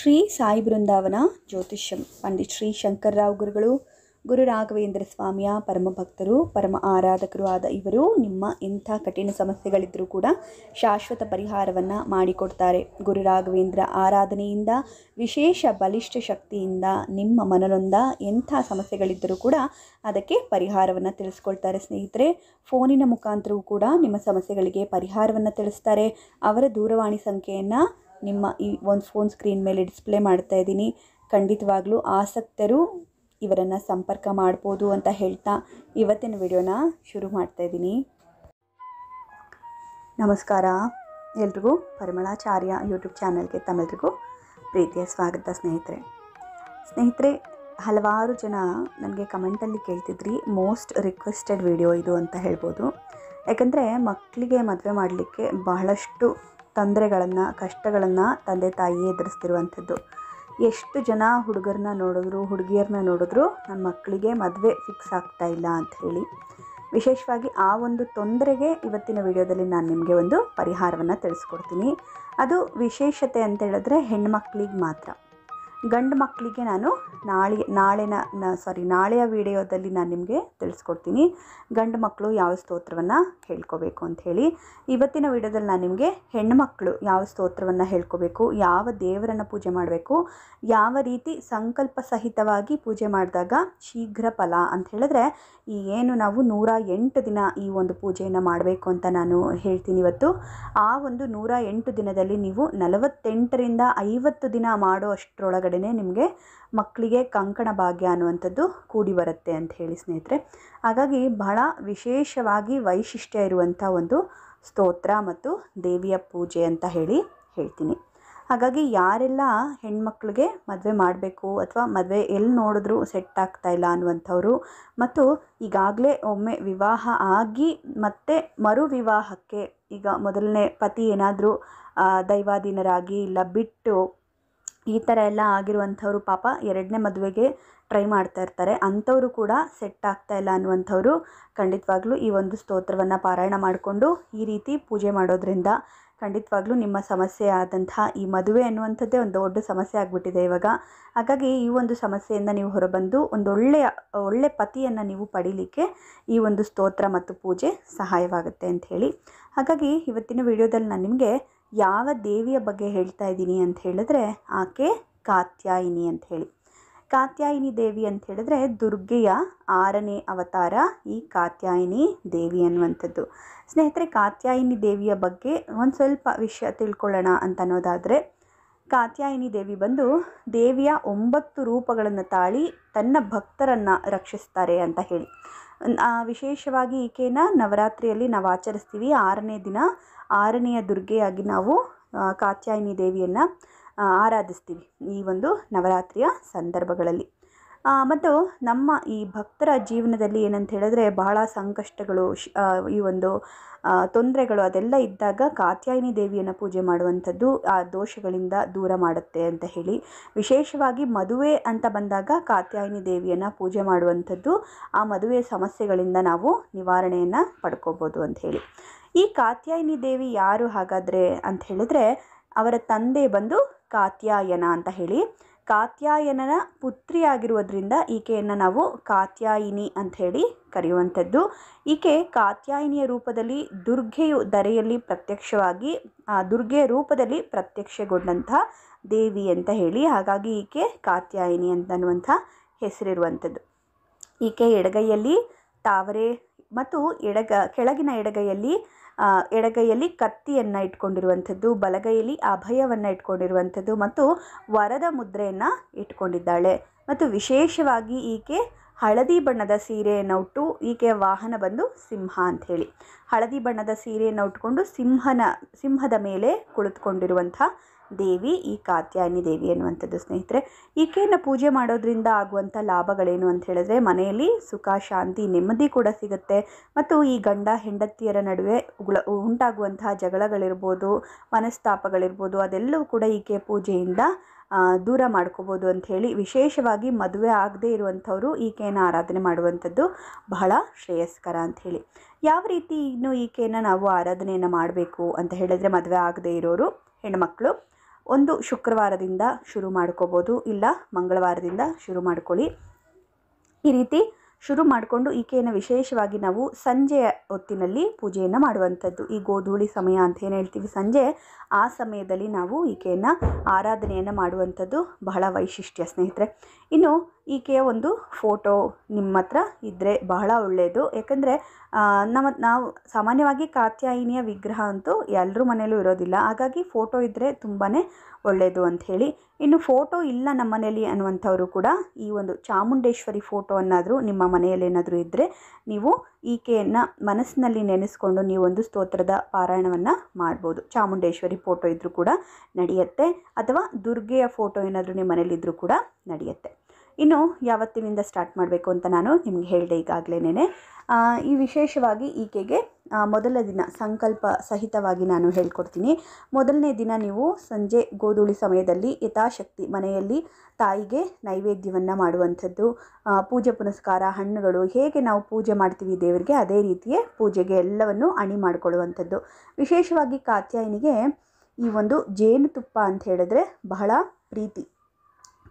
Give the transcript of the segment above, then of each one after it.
ಶ್ರೀ ಸಾಯಿ ಬೃಂದಾವನ ಜ್ಯೋತಿಷ್ಯಂ ಪಂಡಿತ್ ಶ್ರೀ ಶಂಕರ್ರಾವ್ ಗುರುಗಳು ಗುರು ರಾಘವೇಂದ್ರ ಸ್ವಾಮಿಯ ಪರಮ ಭಕ್ತರು ಪರಮ ಆರಾಧಕರು ಆದ ಇವರು ನಿಮ್ಮ ಇಂಥ ಕಠಿಣ ಸಮಸ್ಯೆಗಳಿದ್ದರೂ ಕೂಡ ಶಾಶ್ವತ ಪರಿಹಾರವನ್ನು ಮಾಡಿಕೊಡ್ತಾರೆ ಗುರು ರಾಘವೇಂದ್ರ ಆರಾಧನೆಯಿಂದ ವಿಶೇಷ ಬಲಿಷ್ಠ ಶಕ್ತಿಯಿಂದ ನಿಮ್ಮ ಮನನೊಂದ ಎಂಥ ಸಮಸ್ಯೆಗಳಿದ್ದರೂ ಕೂಡ ಅದಕ್ಕೆ ಪರಿಹಾರವನ್ನು ತಿಳಿಸ್ಕೊಳ್ತಾರೆ ಸ್ನೇಹಿತರೆ ಫೋನಿನ ಮುಖಾಂತರವೂ ಕೂಡ ನಿಮ್ಮ ಸಮಸ್ಯೆಗಳಿಗೆ ಪರಿಹಾರವನ್ನು ತಿಳಿಸ್ತಾರೆ ಅವರ ದೂರವಾಣಿ ಸಂಖ್ಯೆಯನ್ನು ನಿಮ್ಮ ಈ ಒಂದು ಫೋನ್ ಸ್ಕ್ರೀನ್ ಮೇಲೆ ಡಿಸ್ಪ್ಲೇ ಮಾಡ್ತಾ ಇದ್ದೀನಿ ಖಂಡಿತವಾಗ್ಲೂ ಆಸಕ್ತರು ಇವರನ್ನು ಸಂಪರ್ಕ ಮಾಡ್ಬೋದು ಅಂತ ಹೇಳ್ತಾ ಇವತ್ತಿನ ವಿಡಿಯೋನ ಶುರು ಮಾಡ್ತಾ ಇದ್ದೀನಿ ನಮಸ್ಕಾರ ಎಲ್ರಿಗೂ ಪರಿಮಳಾಚಾರ್ಯ ಯೂಟ್ಯೂಬ್ ಚಾನಲ್ಗೆ ತಮ್ಮೆಲ್ರಿಗೂ ಪ್ರೀತಿಯ ಸ್ವಾಗತ ಸ್ನೇಹಿತರೆ ಸ್ನೇಹಿತರೆ ಹಲವಾರು ಜನ ನನಗೆ ಕಮೆಂಟಲ್ಲಿ ಕೇಳ್ತಿದ್ರಿ ಮೋಸ್ಟ್ ರಿಕ್ವೆಸ್ಟೆಡ್ ವಿಡಿಯೋ ಇದು ಅಂತ ಹೇಳ್ಬೋದು ಯಾಕಂದರೆ ಮಕ್ಕಳಿಗೆ ಮದುವೆ ಮಾಡಲಿಕ್ಕೆ ಬಹಳಷ್ಟು ತೊಂದರೆಗಳನ್ನು ಕಷ್ಟಗಳನ್ನು ತಂದೆ ತಾಯಿ ಎದುರಿಸ್ತಿರುವಂಥದ್ದು ಎಷ್ಟು ಜನ ಹುಡುಗರನ್ನ ನೋಡಿದ್ರು ಹುಡುಗಿಯರನ್ನ ನೋಡಿದ್ರು ನನ್ನ ಮಕ್ಕಳಿಗೆ ಮದುವೆ ಫಿಕ್ಸ್ ಆಗ್ತಾ ಇಲ್ಲ ಅಂತ ಹೇಳಿ ವಿಶೇಷವಾಗಿ ಆ ಒಂದು ತೊಂದರೆಗೆ ಇವತ್ತಿನ ವಿಡಿಯೋದಲ್ಲಿ ನಾನು ನಿಮಗೆ ಒಂದು ಪರಿಹಾರವನ್ನು ತಿಳಿಸ್ಕೊಡ್ತೀನಿ ಅದು ವಿಶೇಷತೆ ಅಂತ ಹೇಳಿದ್ರೆ ಹೆಣ್ಮಕ್ಳಿಗೆ ಮಾತ್ರ ಗಂಡು ಮಕ್ಕಳಿಗೆ ನಾನು ನಾಳೆ ನಾಳೆನ ಸಾರಿ ನಾಳೆಯ ವಿಡಿಯೋದಲ್ಲಿ ನಾನು ನಿಮಗೆ ತಿಳಿಸ್ಕೊಡ್ತೀನಿ ಗಂಡು ಮಕ್ಕಳು ಯಾವ ಸ್ತೋತ್ರವನ್ನು ಹೇಳ್ಕೋಬೇಕು ಅಂಥೇಳಿ ಇವತ್ತಿನ ವಿಡಿಯೋದಲ್ಲಿ ನಾನು ನಿಮಗೆ ಹೆಣ್ಣು ಮಕ್ಕಳು ಯಾವ ಸ್ತೋತ್ರವನ್ನು ಹೇಳ್ಕೋಬೇಕು ಯಾವ ದೇವರನ್ನು ಪೂಜೆ ಮಾಡಬೇಕು ಯಾವ ರೀತಿ ಸಂಕಲ್ಪ ಸಹಿತವಾಗಿ ಪೂಜೆ ಮಾಡಿದಾಗ ಶೀಘ್ರ ಫಲ ಅಂತ ಹೇಳಿದ್ರೆ ಈ ಏನು ನಾವು ನೂರ ಎಂಟು ದಿನ ಈ ಒಂದು ಪೂಜೆಯನ್ನು ಮಾಡಬೇಕು ಅಂತ ನಾನು ಹೇಳ್ತೀನಿ ಇವತ್ತು ಆ ಒಂದು ನೂರ ಎಂಟು ದಿನದಲ್ಲಿ ನೀವು ನಲವತ್ತೆಂಟರಿಂದ ಐವತ್ತು ದಿನ ಮಾಡೋ ಕಡೆನೇ ನಿಮಗೆ ಮಕ್ಕಳಿಗೆ ಕಂಕಣ ಭಾಗ್ಯ ಅನ್ನುವಂಥದ್ದು ಕೂಡಿ ಬರುತ್ತೆ ಅಂತ ಹೇಳಿ ಸ್ನೇಹಿತರೆ ಹಾಗಾಗಿ ಬಹಳ ವಿಶೇಷವಾಗಿ ವೈಶಿಷ್ಟ್ಯ ಇರುವಂಥ ಒಂದು ಸ್ತೋತ್ರ ಮತ್ತು ದೇವಿಯ ಪೂಜೆ ಅಂತ ಹೇಳಿ ಹೇಳ್ತೀನಿ ಹಾಗಾಗಿ ಯಾರೆಲ್ಲ ಹೆಣ್ಮಕ್ಳಿಗೆ ಮದುವೆ ಮಾಡಬೇಕು ಅಥವಾ ಮದುವೆ ಎಲ್ಲಿ ನೋಡಿದ್ರೂ ಸೆಟ್ ಆಗ್ತಾ ಇಲ್ಲ ಅನ್ನುವಂಥವ್ರು ಮತ್ತು ಈಗಾಗಲೇ ಒಮ್ಮೆ ವಿವಾಹ ಆಗಿ ಮತ್ತೆ ಮರು ವಿವಾಹಕ್ಕೆ ಈಗ ಮೊದಲನೇ ಪತಿ ಏನಾದರೂ ದೈವಾಧೀನರಾಗಿ ಇಲ್ಲ ಬಿಟ್ಟು ಈ ಥರ ಎಲ್ಲ ಆಗಿರುವಂಥವ್ರು ಪಾಪ ಎರಡನೇ ಮದುವೆಗೆ ಟ್ರೈ ಮಾಡ್ತಾ ಇರ್ತಾರೆ ಅಂಥವರು ಕೂಡ ಸೆಟ್ ಆಗ್ತಾ ಇಲ್ಲ ಅನ್ನುವಂಥವ್ರು ಖಂಡಿತವಾಗ್ಲೂ ಈ ಒಂದು ಸ್ತೋತ್ರವನ್ನು ಪಾರಾಯಣ ಮಾಡಿಕೊಂಡು ಈ ರೀತಿ ಪೂಜೆ ಮಾಡೋದ್ರಿಂದ ಖಂಡಿತವಾಗ್ಲೂ ನಿಮ್ಮ ಸಮಸ್ಯೆ ಆದಂತಹ ಈ ಮದುವೆ ಅನ್ನುವಂಥದ್ದೇ ಒಂದು ದೊಡ್ಡ ಸಮಸ್ಯೆ ಆಗಿಬಿಟ್ಟಿದೆ ಇವಾಗ ಹಾಗಾಗಿ ಈ ಒಂದು ಸಮಸ್ಯೆಯಿಂದ ನೀವು ಹೊರಬಂದು ಒಂದೊಳ್ಳೆಯ ಒಳ್ಳೆಯ ಪತಿಯನ್ನು ನೀವು ಪಡೀಲಿಕ್ಕೆ ಈ ಒಂದು ಸ್ತೋತ್ರ ಮತ್ತು ಪೂಜೆ ಸಹಾಯವಾಗುತ್ತೆ ಅಂಥೇಳಿ ಹಾಗಾಗಿ ಇವತ್ತಿನ ವಿಡಿಯೋದಲ್ಲಿ ನಾನು ನಿಮಗೆ ಯಾವ ದೇವಿಯ ಬಗ್ಗೆ ಹೇಳ್ತಾ ಇದ್ದೀನಿ ಅಂತ ಹೇಳಿದ್ರೆ ಆಕೆ ಕಾತ್ಯಾಯಿನಿ ಅಂತ ಹೇಳಿ ಕಾತ್ಯಾಯಿನಿ ದೇವಿ ಅಂತ ಹೇಳಿದ್ರೆ ದುರ್ಗೆಯ ಆರನೇ ಅವತಾರ ಈ ಕಾತ್ಯಾಯಿನಿ ದೇವಿ ಅನ್ನುವಂಥದ್ದು ಸ್ನೇಹಿತರೆ ಕಾತ್ಯಾಯಿನಿ ದೇವಿಯ ಬಗ್ಗೆ ಒಂದು ಸ್ವಲ್ಪ ವಿಷಯ ತಿಳ್ಕೊಳ್ಳೋಣ ಅಂತ ಅನ್ನೋದಾದರೆ ಕಾತ್ಯಾಯಿನಿ ದೇವಿ ಬಂದು ದೇವಿಯ ಒಂಬತ್ತು ರೂಪಗಳನ್ನು ತಾಳಿ ತನ್ನ ಭಕ್ತರನ್ನು ರಕ್ಷಿಸ್ತಾರೆ ಅಂತ ಹೇಳಿ ವಿಶೇಷವಾಗಿ ಈಕೆನ ನವರಾತ್ರಿಯಲ್ಲಿ ನಾವು ಆಚರಿಸ್ತೀವಿ ಆರನೇ ದಿನ ಆರನೆಯ ದುರ್ಗೆಯಾಗಿ ನಾವು ಕಾತ್ಯಾಯಿನಿ ದೇವಿಯನ್ನು ಆರಾಧಿಸ್ತೀವಿ ಈ ಒಂದು ನವರಾತ್ರಿಯ ಸಂದರ್ಭಗಳಲ್ಲಿ ಮತ್ತು ನಮ್ಮ ಈ ಭಕ್ತರ ಜೀವನದಲ್ಲಿ ಏನಂತ ಹೇಳಿದ್ರೆ ಬಹಳ ಸಂಕಷ್ಟಗಳು ಈ ಒಂದು ತೊಂದರೆಗಳು ಅದೆಲ್ಲ ಇದ್ದಾಗ ಕಾತ್ಯಾಯಿನಿ ದೇವಿಯನ್ನು ಪೂಜೆ ಮಾಡುವಂಥದ್ದು ಆ ದೋಷಗಳಿಂದ ದೂರ ಮಾಡುತ್ತೆ ಅಂತ ಹೇಳಿ ವಿಶೇಷವಾಗಿ ಮದುವೆ ಅಂತ ಬಂದಾಗ ಕಾತ್ಯಾಯಿನಿ ದೇವಿಯನ್ನು ಪೂಜೆ ಮಾಡುವಂಥದ್ದು ಆ ಮದುವೆ ಸಮಸ್ಯೆಗಳಿಂದ ನಾವು ನಿವಾರಣೆಯನ್ನು ಪಡ್ಕೋಬೋದು ಅಂತ ಹೇಳಿ ಈ ಕಾತ್ಯಾಯಿನಿ ದೇವಿ ಯಾರು ಹಾಗಾದರೆ ಅಂತ ಹೇಳಿದ್ರೆ ಅವರ ತಂದೆ ಬಂದು ಕಾತ್ಯಾಯನ ಅಂತ ಹೇಳಿ ಕಾತ್ಯಾಯನನ ಪುತ್ರಿಯಾಗಿರುವುದರಿಂದ ಈಕೆಯನ್ನು ನಾವು ಕಾತ್ಯಾಯಿನಿ ಅಂತ ಹೇಳಿ ಕರೆಯುವಂಥದ್ದು ಈಕೆ ಕಾತ್ಯಾಯಿನಿಯ ರೂಪದಲ್ಲಿ ದುರ್ಗೆಯು ದರೆಯಲ್ಲಿ ಪ್ರತ್ಯಕ್ಷವಾಗಿ ದುರ್ಗೆಯ ರೂಪದಲ್ಲಿ ಪ್ರತ್ಯಕ್ಷಗೊಂಡಂಥ ದೇವಿ ಅಂತ ಹೇಳಿ ಹಾಗಾಗಿ ಈಕೆ ಕಾತ್ಯಾಯಿನಿ ಅಂತನ್ನುವಂಥ ಹೆಸರಿರುವಂಥದ್ದು ಈಕೆ ಎಡಗೈಯಲ್ಲಿ ತಾವರೆ ಮತ್ತು ಎಡಗ ಕೆಳಗಿನ ಎಡಗೈಯಲ್ಲಿ ಎಡಗೈಯಲ್ಲಿ ಕತ್ತಿಯನ್ನು ಇಟ್ಕೊಂಡಿರುವಂಥದ್ದು ಬಲಗೈಯಲ್ಲಿ ಅಭಯವನ್ನು ಇಟ್ಕೊಂಡಿರುವಂಥದ್ದು ಮತ್ತು ವರದ ಮುದ್ರೆಯನ್ನು ಇಟ್ಕೊಂಡಿದ್ದಾಳೆ ಮತ್ತು ವಿಶೇಷವಾಗಿ ಈಕೆ ಹಳದಿ ಬಣ್ಣದ ಸೀರೆಯನ್ನು ಉಟ್ಟು ಈಕೆಯ ವಾಹನ ಬಂದು ಸಿಂಹ ಅಂಥೇಳಿ ಹಳದಿ ಬಣ್ಣದ ಸೀರೆಯನ್ನು ಉಟ್ಕೊಂಡು ಸಿಂಹನ ಸಿಂಹದ ಮೇಲೆ ಕುಳಿತುಕೊಂಡಿರುವಂಥ ದೇವಿ ಈ ಕಾತ್ಯಾಯಿನಿ ದೇವಿ ಅನ್ನುವಂಥದ್ದು ಸ್ನೇಹಿತರೆ ಈಕೆಯನ್ನು ಪೂಜೆ ಮಾಡೋದ್ರಿಂದ ಆಗುವಂಥ ಲಾಭಗಳೇನು ಅಂತ ಹೇಳಿದ್ರೆ ಮನೆಯಲ್ಲಿ ಸುಖ ಶಾಂತಿ ನೆಮ್ಮದಿ ಕೂಡ ಸಿಗುತ್ತೆ ಮತ್ತು ಈ ಗಂಡ ಹೆಂಡತಿಯರ ನಡುವೆ ಉಂಟಾಗುವಂತಹ ಜಗಳಗಳಿರ್ಬೋದು ಮನಸ್ತಾಪಗಳಿರ್ಬೋದು ಅದೆಲ್ಲವೂ ಕೂಡ ಈಕೆ ಪೂಜೆಯಿಂದ ದೂರ ಮಾಡ್ಕೋಬೋದು ಅಂಥೇಳಿ ವಿಶೇಷವಾಗಿ ಮದುವೆ ಆಗದೇ ಇರುವಂಥವರು ಈಕೆಯನ್ನು ಆರಾಧನೆ ಮಾಡುವಂಥದ್ದು ಬಹಳ ಶ್ರೇಯಸ್ಕರ ಅಂಥೇಳಿ ಯಾವ ರೀತಿ ಇನ್ನು ಈಕೆಯನ್ನು ನಾವು ಆರಾಧನೆಯನ್ನು ಮಾಡಬೇಕು ಅಂತ ಹೇಳಿದರೆ ಮದುವೆ ಆಗದೇ ಇರೋರು ಹೆಣ್ಮಕ್ಳು ಒಂದು ಶುಕ್ರವಾರದಿಂದ ಶುರು ಮಾಡ್ಕೋಬೋದು ಇಲ್ಲ ಮಂಗಳವಾರದಿಂದ ಶುರು ಮಾಡ್ಕೊಳ್ಳಿ ಈ ರೀತಿ ಶುರು ಮಾಡಿಕೊಂಡು ಈಕೆಯನ್ನು ವಿಶೇಷವಾಗಿ ನಾವು ಸಂಜೆಯ ಹೊತ್ತಿನಲ್ಲಿ ಪೂಜೆಯನ್ನು ಮಾಡುವಂಥದ್ದು ಈ ಗೋಧೂಳಿ ಸಮಯ ಅಂತ ಏನು ಹೇಳ್ತೀವಿ ಸಂಜೆ ಆ ಸಮಯದಲ್ಲಿ ನಾವು ಈಕೆಯನ್ನು ಆರಾಧನೆಯನ್ನು ಮಾಡುವಂಥದ್ದು ಬಹಳ ವೈಶಿಷ್ಟ್ಯ ಸ್ನೇಹಿತರೆ ಇನ್ನು ಈಕೆಯ ಒಂದು ಫೋಟೋ ನಿಮ್ಮ ಹತ್ರ ಇದ್ದರೆ ಬಹಳ ಒಳ್ಳೆಯದು ಯಾಕಂದರೆ ನಮ್ಮ ನಾವು ಸಾಮಾನ್ಯವಾಗಿ ಕಾತ್ಯಾಯಿನಿಯ ವಿಗ್ರಹ ಅಂತೂ ಎಲ್ಲರೂ ಮನೆಯಲ್ಲೂ ಇರೋದಿಲ್ಲ ಹಾಗಾಗಿ ಫೋಟೋ ಇದ್ದರೆ ತುಂಬಾ ಒಳ್ಳೆಯದು ಅಂಥೇಳಿ ಇನ್ನು ಫೋಟೋ ಇಲ್ಲ ನಮ್ಮ ಮನೆಯಲ್ಲಿ ಅನ್ನುವಂಥವರು ಕೂಡ ಈ ಒಂದು ಚಾಮುಂಡೇಶ್ವರಿ ಫೋಟೋ ಅನ್ನಾದರೂ ನಿಮ್ಮ ಮನೆಯಲ್ಲಿ ಏನಾದರೂ ಇದ್ದರೆ ನೀವು ಈಕೆಯನ್ನು ಮನಸ್ಸಿನಲ್ಲಿ ನೆನೆಸ್ಕೊಂಡು ನೀವೊಂದು ಸ್ತೋತ್ರದ ಪಾರಾಯಣವನ್ನು ಮಾಡ್ಬೋದು ಚಾಮುಂಡೇಶ್ವರಿ ಫೋಟೋ ಇದ್ದರೂ ಕೂಡ ನಡೆಯುತ್ತೆ ಅಥವಾ ದುರ್ಗೆಯ ಫೋಟೋ ಏನಾದರೂ ನಿಮ್ಮ ಮನೇಲಿದ್ದರೂ ಕೂಡ ನಡೆಯುತ್ತೆ ಇನ್ನು ಯಾವತ್ತಿನಿಂದ ಸ್ಟಾರ್ಟ್ ಮಾಡಬೇಕು ಅಂತ ನಾನು ನಿಮ್ಗೆ ಹೇಳಿದೆ ಈಗಾಗಲೇ ಈ ವಿಶೇಷವಾಗಿ ಈಕೆಗೆ ಮೊದಲ ದಿನ ಸಂಕಲ್ಪ ಸಹಿತವಾಗಿ ನಾನು ಹೇಳ್ಕೊಡ್ತೀನಿ ಮೊದಲನೇ ದಿನ ನೀವು ಸಂಜೆ ಗೋಧೂಳಿ ಸಮಯದಲ್ಲಿ ಯಥಾಶಕ್ತಿ ಮನೆಯಲ್ಲಿ ತಾಯಿಗೆ ನೈವೇದ್ಯವನ್ನು ಮಾಡುವಂಥದ್ದು ಪೂಜೆ ಪುನಸ್ಕಾರ ಹಣ್ಣುಗಳು ಹೇಗೆ ನಾವು ಪೂಜೆ ಮಾಡ್ತೀವಿ ದೇವರಿಗೆ ಅದೇ ರೀತಿಯೇ ಪೂಜೆಗೆ ಎಲ್ಲವನ್ನು ಅಣಿ ಮಾಡಿಕೊಳ್ಳುವಂಥದ್ದು ವಿಶೇಷವಾಗಿ ಕಾತ್ಯಾಯಿನಿಗೆ ಈ ಒಂದು ಜೇನುತುಪ್ಪ ಅಂತ ಹೇಳಿದ್ರೆ ಬಹಳ ಪ್ರೀತಿ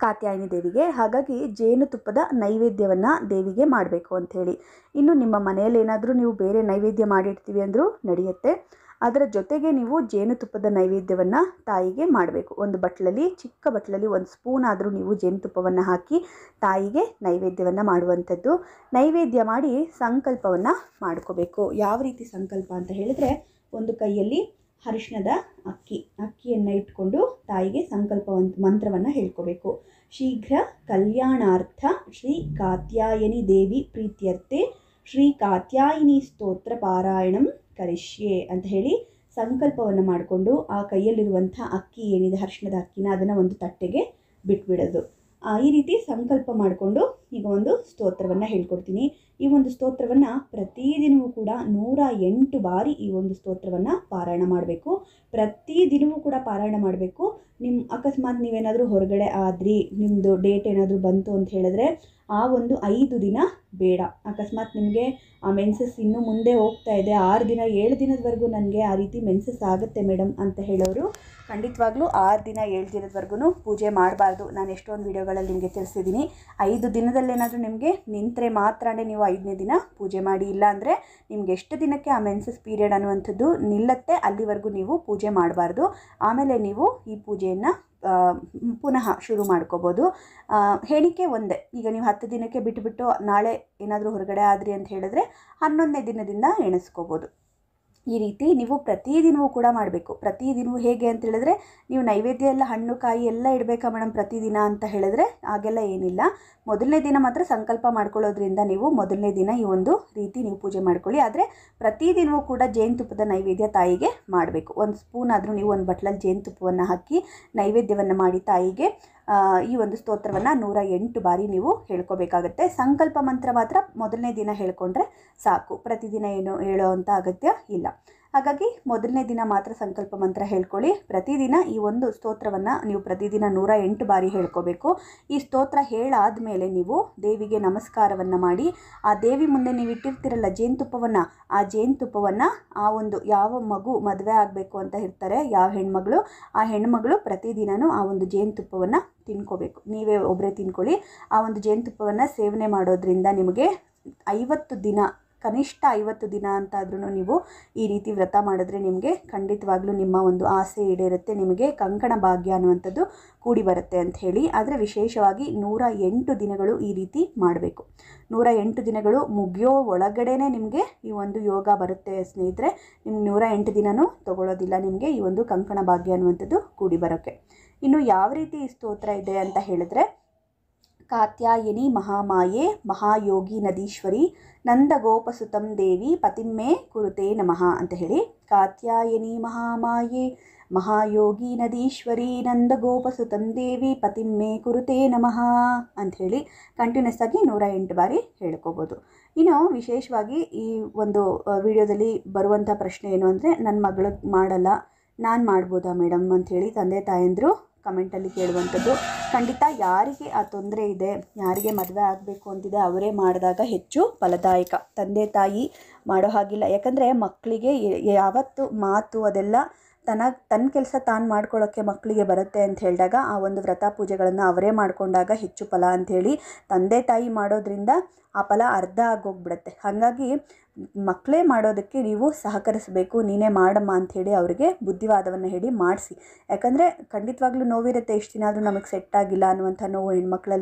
ಕಾತ್ಯಾಯಿನಿ ದೇವಿಗೆ ಹಾಗಾಗಿ ಜೇನುತುಪ್ಪದ ನೈವೇದ್ಯವನ್ನು ದೇವಿಗೆ ಮಾಡಬೇಕು ಅಂಥೇಳಿ ಇನ್ನು ನಿಮ್ಮ ಮನೆಯಲ್ಲಿ ಏನಾದರೂ ನೀವು ಬೇರೆ ನೈವೇದ್ಯ ಮಾಡಿರ್ತೀವಿ ಅಂದರೂ ನಡೆಯುತ್ತೆ ಅದರ ಜೊತೆಗೆ ನೀವು ಜೇನುತುಪ್ಪದ ನೈವೇದ್ಯವನ್ನು ತಾಯಿಗೆ ಮಾಡಬೇಕು ಒಂದು ಬಟ್ಲಲ್ಲಿ ಚಿಕ್ಕ ಬಟ್ಲಲ್ಲಿ ಒಂದು ಸ್ಪೂನ್ ಆದರೂ ನೀವು ಜೇನುತುಪ್ಪವನ್ನು ಹಾಕಿ ತಾಯಿಗೆ ನೈವೇದ್ಯವನ್ನು ಮಾಡುವಂಥದ್ದು ನೈವೇದ್ಯ ಮಾಡಿ ಸಂಕಲ್ಪವನ್ನು ಮಾಡ್ಕೋಬೇಕು ಯಾವ ರೀತಿ ಸಂಕಲ್ಪ ಅಂತ ಹೇಳಿದ್ರೆ ಒಂದು ಕೈಯಲ್ಲಿ ಅರಿಶಿಣದ ಅಕ್ಕಿ ಅಕ್ಕಿಯನ್ನು ಇಟ್ಕೊಂಡು ತಾಯಿಗೆ ಸಂಕಲ್ಪವಂತ ಮಂತ್ರವನ್ನು ಹೇಳ್ಕೋಬೇಕು ಶೀಘ್ರ ಕಲ್ಯಾಣಾರ್ಥ ಶ್ರೀ ಕಾತ್ಯಾಯನಿ ದೇವಿ ಪ್ರೀತಿಯರ್ಥೆ ಶ್ರೀ ಕಾತ್ಯಾಯಿನಿ ಸ್ತೋತ್ರ ಪಾರಾಯಣಂ ಕರಿಷ್ಯೆ ಅಂತ ಹೇಳಿ ಸಂಕಲ್ಪವನ್ನು ಮಾಡಿಕೊಂಡು ಆ ಕೈಯಲ್ಲಿರುವಂಥ ಅಕ್ಕಿ ಏನಿದೆ ಅರಿಶಿಣದ ಅಕ್ಕಿನ ಅದನ್ನು ಒಂದು ತಟ್ಟೆಗೆ ಬಿಟ್ಬಿಡೋದು ಈ ರೀತಿ ಸಂಕಲ್ಪ ಮಾಡಿಕೊಂಡು ಈಗ ಒಂದು ಸ್ತೋತ್ರವನ್ನು ಹೇಳ್ಕೊಡ್ತೀನಿ ಈ ಒಂದು ಸ್ತೋತ್ರವನ್ನು ಪ್ರತಿದಿನವೂ ಕೂಡ ನೂರ ಎಂಟು ಬಾರಿ ಈ ಒಂದು ಸ್ತೋತ್ರವನ್ನು ಪಾರಾಯಣ ಮಾಡಬೇಕು ಪ್ರತಿದಿನವೂ ಕೂಡ ಪಾರಾಯಣ ಮಾಡಬೇಕು ನಿಮ್ಮ ಅಕಸ್ಮಾತ್ ನೀವೇನಾದರೂ ಹೊರಗಡೆ ಆದ್ರಿ ನಿಮ್ಮದು ಡೇಟ್ ಏನಾದರೂ ಬಂತು ಅಂತ ಹೇಳಿದ್ರೆ ಆ ಒಂದು ಐದು ದಿನ ಬೇಡ ಅಕಸ್ಮಾತ್ ನಿಮಗೆ ಆ ಮೆನ್ಸಸ್ ಇನ್ನೂ ಮುಂದೆ ಹೋಗ್ತಾ ಇದೆ ಆರು ದಿನ ಏಳು ದಿನದವರೆಗೂ ನನಗೆ ಆ ರೀತಿ ಮೆನ್ಸಸ್ ಆಗುತ್ತೆ ಮೇಡಮ್ ಅಂತ ಹೇಳೋರು ಖಂಡಿತವಾಗ್ಲೂ ಆರು ದಿನ ಏಳು ದಿನದವರೆಗೂ ಪೂಜೆ ಮಾಡಬಾರ್ದು ನಾನು ಎಷ್ಟೊಂದು ವಿಡಿಯೋಗಳಲ್ಲಿ ನಿಮಗೆ ತಿಳಿಸಿದ್ದೀನಿ ಐದು ದಿನದಲ್ಲೇನಾದರೂ ನಿಮಗೆ ನಿಂತರೆ ಮಾತ್ರನೇ ನೀವು ಐದನೇ ದಿನ ಪೂಜೆ ಮಾಡಿ ಅಂದರೆ ನಿಮ್ಗೆ ಎಷ್ಟು ದಿನಕ್ಕೆ ಆ ಮೆನ್ಸಸ್ ಪೀರಿಯಡ್ ಅನ್ನುವಂಥದ್ದು ನಿಲ್ಲತ್ತೆ ಅಲ್ಲಿವರೆಗೂ ನೀವು ಪೂಜೆ ಮಾಡಬಾರ್ದು ಆಮೇಲೆ ನೀವು ಈ ಪೂಜೆಯನ್ನು ಪುನಃ ಶುರು ಮಾಡ್ಕೋಬೋದು ಹೇಳಿಕೆ ಒಂದೇ ಈಗ ನೀವು ಹತ್ತು ದಿನಕ್ಕೆ ಬಿಟ್ಟುಬಿಟ್ಟು ನಾಳೆ ಏನಾದರೂ ಹೊರಗಡೆ ಆದ್ರಿ ಅಂತ ಹೇಳಿದ್ರೆ ಹನ್ನೊಂದನೇ ದಿನದಿಂದ ಎಣಿಸ್ಕೋಬೋದು ಈ ರೀತಿ ನೀವು ಪ್ರತಿದಿನವೂ ಕೂಡ ಮಾಡಬೇಕು ಪ್ರತಿದಿನವೂ ಹೇಗೆ ಅಂತ ಹೇಳಿದ್ರೆ ನೀವು ನೈವೇದ್ಯ ಎಲ್ಲ ಹಣ್ಣು ಕಾಯಿ ಎಲ್ಲ ಇಡಬೇಕಾ ಮೇಡಮ್ ಪ್ರತಿದಿನ ಅಂತ ಹೇಳಿದ್ರೆ ಹಾಗೆಲ್ಲ ಏನಿಲ್ಲ ಮೊದಲನೇ ದಿನ ಮಾತ್ರ ಸಂಕಲ್ಪ ಮಾಡ್ಕೊಳ್ಳೋದ್ರಿಂದ ನೀವು ಮೊದಲನೇ ದಿನ ಈ ಒಂದು ರೀತಿ ನೀವು ಪೂಜೆ ಮಾಡ್ಕೊಳ್ಳಿ ಆದರೆ ಪ್ರತಿದಿನವೂ ಕೂಡ ಜೇನುತುಪ್ಪದ ನೈವೇದ್ಯ ತಾಯಿಗೆ ಮಾಡಬೇಕು ಒಂದು ಸ್ಪೂನ್ ಆದರೂ ನೀವು ಒಂದು ಬಟ್ಲಲ್ಲಿ ಜೇನುತುಪ್ಪವನ್ನು ಹಾಕಿ ನೈವೇದ್ಯವನ್ನು ಮಾಡಿ ತಾಯಿಗೆ ಈ ಒಂದು ಸ್ತೋತ್ರವನ್ನು ನೂರ ಎಂಟು ಬಾರಿ ನೀವು ಹೇಳ್ಕೋಬೇಕಾಗತ್ತೆ ಸಂಕಲ್ಪ ಮಂತ್ರ ಮಾತ್ರ ಮೊದಲನೇ ದಿನ ಹೇಳ್ಕೊಂಡ್ರೆ ಸಾಕು ಪ್ರತಿದಿನ ಏನು ಹೇಳೋ ಅಂತ ಅಗತ್ಯ ಇಲ್ಲ ಹಾಗಾಗಿ ಮೊದಲನೇ ದಿನ ಮಾತ್ರ ಸಂಕಲ್ಪ ಮಂತ್ರ ಹೇಳ್ಕೊಳ್ಳಿ ಪ್ರತಿದಿನ ಈ ಒಂದು ಸ್ತೋತ್ರವನ್ನು ನೀವು ಪ್ರತಿದಿನ ನೂರ ಎಂಟು ಬಾರಿ ಹೇಳ್ಕೋಬೇಕು ಈ ಸ್ತೋತ್ರ ಹೇಳಾದ ಮೇಲೆ ನೀವು ದೇವಿಗೆ ನಮಸ್ಕಾರವನ್ನು ಮಾಡಿ ಆ ದೇವಿ ಮುಂದೆ ನೀವು ಇಟ್ಟಿರ್ತಿರಲ್ಲ ಜೇನುತುಪ್ಪವನ್ನು ಆ ಜೇನುತುಪ್ಪವನ್ನು ಆ ಒಂದು ಯಾವ ಮಗು ಮದುವೆ ಆಗಬೇಕು ಅಂತ ಇರ್ತಾರೆ ಯಾವ ಹೆಣ್ಮಗಳು ಆ ಹೆಣ್ಮಗಳು ಪ್ರತಿದಿನವೂ ಆ ಒಂದು ಜೇನುತುಪ್ಪವನ್ನು ತಿನ್ಕೋಬೇಕು ನೀವೇ ಒಬ್ಬರೇ ತಿನ್ಕೊಳ್ಳಿ ಆ ಒಂದು ಜೇನುತುಪ್ಪವನ್ನು ಸೇವನೆ ಮಾಡೋದ್ರಿಂದ ನಿಮಗೆ ಐವತ್ತು ದಿನ ಕನಿಷ್ಠ ಐವತ್ತು ದಿನ ಅಂತಾದ್ರೂ ನೀವು ಈ ರೀತಿ ವ್ರತ ಮಾಡಿದ್ರೆ ನಿಮಗೆ ಖಂಡಿತವಾಗ್ಲೂ ನಿಮ್ಮ ಒಂದು ಆಸೆ ಈಡೇರುತ್ತೆ ನಿಮಗೆ ಕಂಕಣ ಭಾಗ್ಯ ಅನ್ನುವಂಥದ್ದು ಕೂಡಿ ಬರುತ್ತೆ ಅಂತ ಹೇಳಿ ಆದರೆ ವಿಶೇಷವಾಗಿ ನೂರ ಎಂಟು ದಿನಗಳು ಈ ರೀತಿ ಮಾಡಬೇಕು ನೂರ ಎಂಟು ದಿನಗಳು ಮುಗಿಯೋ ಒಳಗಡೆನೇ ನಿಮಗೆ ಈ ಒಂದು ಯೋಗ ಬರುತ್ತೆ ಸ್ನೇಹಿತರೆ ನಿಮ್ಗೆ ನೂರ ಎಂಟು ದಿನವೂ ತೊಗೊಳ್ಳೋದಿಲ್ಲ ನಿಮಗೆ ಈ ಒಂದು ಕಂಕಣ ಭಾಗ್ಯ ಅನ್ನುವಂಥದ್ದು ಕೂಡಿ ಬರೋಕ್ಕೆ ಇನ್ನು ಯಾವ ರೀತಿ ಸ್ತೋತ್ರ ಇದೆ ಅಂತ ಹೇಳಿದ್ರೆ ಕಾತ್ಯಾಯಿನಿ ಮಹಾಮಾಯೆ ಮಹಾಯೋಗಿ ನದೀಶ್ವರಿ ನಂದಗೋಪಸುತಂ ದೇವಿ ಪತಿಮ್ಮೆ ಕುರುತೆ ನಮಃ ಅಂತ ಹೇಳಿ ಕಾತ್ಯಾಯಿನಿ ಮಹಾಮಾಯೆ ಮಹಾಯೋಗಿ ನದೀಶ್ವರಿ ನಂದಗೋಪಸುತಂ ದೇವಿ ಪತಿಮ್ಮೆ ಕುರುತೆ ನಮಃ ಅಂಥೇಳಿ ಕಂಟಿನ್ಯೂಸ್ ಆಗಿ ನೂರ ಎಂಟು ಬಾರಿ ಹೇಳ್ಕೋಬೋದು ಇನ್ನು ವಿಶೇಷವಾಗಿ ಈ ಒಂದು ವಿಡಿಯೋದಲ್ಲಿ ಬರುವಂಥ ಪ್ರಶ್ನೆ ಏನು ಅಂದರೆ ನನ್ನ ಮಗಳಿಗೆ ಮಾಡಲ್ಲ ನಾನು ಮಾಡ್ಬೋದಾ ಮೇಡಮ್ ಅಂಥೇಳಿ ತಂದೆ ತಾಯಂದರು ಕಮೆಂಟಲ್ಲಿ ಕೇಳುವಂಥದ್ದು ಖಂಡಿತ ಯಾರಿಗೆ ಆ ತೊಂದರೆ ಇದೆ ಯಾರಿಗೆ ಮದುವೆ ಆಗಬೇಕು ಅಂತಿದೆ ಅವರೇ ಮಾಡಿದಾಗ ಹೆಚ್ಚು ಫಲದಾಯಕ ತಂದೆ ತಾಯಿ ಮಾಡೋ ಹಾಗಿಲ್ಲ ಯಾಕಂದರೆ ಮಕ್ಕಳಿಗೆ ಯಾವತ್ತು ಮಾತು ಅದೆಲ್ಲ ತನ್ನ ತನ್ನ ಕೆಲಸ ತಾನು ಮಾಡ್ಕೊಳ್ಳೋಕ್ಕೆ ಮಕ್ಕಳಿಗೆ ಬರುತ್ತೆ ಅಂತ ಹೇಳಿದಾಗ ಆ ಒಂದು ವ್ರತ ಪೂಜೆಗಳನ್ನು ಅವರೇ ಮಾಡಿಕೊಂಡಾಗ ಹೆಚ್ಚು ಫಲ ಅಂಥೇಳಿ ತಂದೆ ತಾಯಿ ಮಾಡೋದ್ರಿಂದ ಆ ಫಲ ಅರ್ಧ ಆಗೋಗ್ಬಿಡುತ್ತೆ ಹಾಗಾಗಿ ಮಕ್ಕಳೇ ಮಾಡೋದಕ್ಕೆ ನೀವು ಸಹಕರಿಸಬೇಕು ನೀನೇ ಮಾಡಮ್ಮ ಅಂಥೇಳಿ ಅವರಿಗೆ ಬುದ್ಧಿವಾದವನ್ನು ಹೇಳಿ ಮಾಡಿಸಿ ಯಾಕಂದರೆ ಖಂಡಿತವಾಗ್ಲೂ ನೋವಿರುತ್ತೆ ಎಷ್ಟು ದಿನ ಆದರೂ ನಮಗೆ ಸೆಟ್ ಆಗಿಲ್ಲ ಅನ್ನುವಂಥ ನೋವು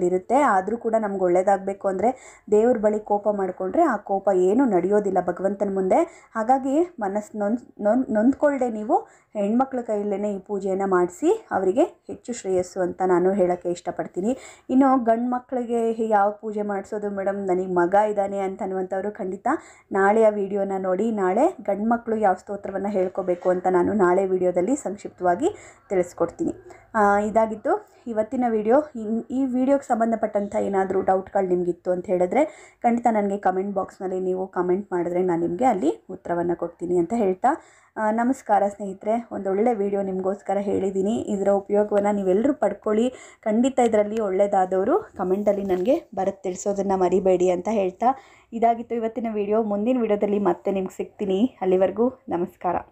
ಇರುತ್ತೆ ಆದರೂ ಕೂಡ ನಮ್ಗೆ ಒಳ್ಳೆಯದಾಗಬೇಕು ಅಂದರೆ ದೇವ್ರ ಬಳಿ ಕೋಪ ಮಾಡಿಕೊಂಡ್ರೆ ಆ ಕೋಪ ಏನೂ ನಡೆಯೋದಿಲ್ಲ ಭಗವಂತನ ಮುಂದೆ ಹಾಗಾಗಿ ಮನಸ್ಸು ನೊಂದ್ ನೊಂದ್ ನೊಂದ್ಕೊಳ್ಳದೆ ನೀವು ಹೆಣ್ಮಕ್ಳ ಕೈಯಲ್ಲೇ ಈ ಪೂಜೆಯನ್ನು ಮಾಡಿಸಿ ಅವರಿಗೆ ಹೆಚ್ಚು ಶ್ರೇಯಸ್ಸು ಅಂತ ನಾನು ಹೇಳೋಕ್ಕೆ ಇಷ್ಟಪಡ್ತೀನಿ ಇನ್ನು ಗಂಡು ಮಕ್ಕಳಿಗೆ ಯಾವ ಪೂಜೆ ಮಾಡಿಸೋದು ಮೇಡಮ್ ನನಗೆ ನನಗೆ ಮಗ ಇದ್ದಾನೆ ಅಂತನ್ನುವಂಥವ್ರು ಖಂಡಿತ ನಾಳೆ ಆ ವಿಡಿಯೋನ ನೋಡಿ ನಾಳೆ ಗಂಡು ಮಕ್ಕಳು ಯಾವ ಸ್ತೋತ್ರವನ್ನು ಹೇಳ್ಕೋಬೇಕು ಅಂತ ನಾನು ನಾಳೆ ವಿಡಿಯೋದಲ್ಲಿ ಸಂಕ್ಷಿಪ್ತವಾಗಿ ತಿಳಿಸ್ಕೊಡ್ತೀನಿ ಇದಾಗಿತ್ತು ಇವತ್ತಿನ ವಿಡಿಯೋ ಈ ವಿಡಿಯೋಗೆ ಸಂಬಂಧಪಟ್ಟಂಥ ಏನಾದರೂ ಡೌಟ್ಗಳು ನಿಮಗಿತ್ತು ಅಂತ ಹೇಳಿದ್ರೆ ಖಂಡಿತ ನನಗೆ ಕಮೆಂಟ್ ಬಾಕ್ಸ್ನಲ್ಲಿ ನೀವು ಕಮೆಂಟ್ ಮಾಡಿದ್ರೆ ನಾನು ನಿಮಗೆ ಅಲ್ಲಿ ಉತ್ತರವನ್ನು ಕೊಡ್ತೀನಿ ಅಂತ ಹೇಳ್ತಾ ನಮಸ್ಕಾರ ಸ್ನೇಹಿತರೆ ಒಂದೊಳ್ಳೆ ವಿಡಿಯೋ ನಿಮಗೋಸ್ಕರ ಹೇಳಿದ್ದೀನಿ ಇದರ ಉಪಯೋಗವನ್ನು ನೀವೆಲ್ಲರೂ ಪಡ್ಕೊಳ್ಳಿ ಖಂಡಿತ ಇದರಲ್ಲಿ ಒಳ್ಳೆಯದಾದವರು ಕಮೆಂಟಲ್ಲಿ ನನಗೆ ಬರೋದು ತಿಳಿಸೋದನ್ನು ಮರಿಬೇಡಿ ಅಂತ ಹೇಳ್ತಾ ಇದಾಗಿತ್ತು ಇವತ್ತಿನ ವಿಡಿಯೋ ಮುಂದಿನ ವಿಡಿಯೋದಲ್ಲಿ ಮತ್ತೆ ನಿಮ್ಗೆ ಸಿಗ್ತೀನಿ ಅಲ್ಲಿವರೆಗೂ ನಮಸ್ಕಾರ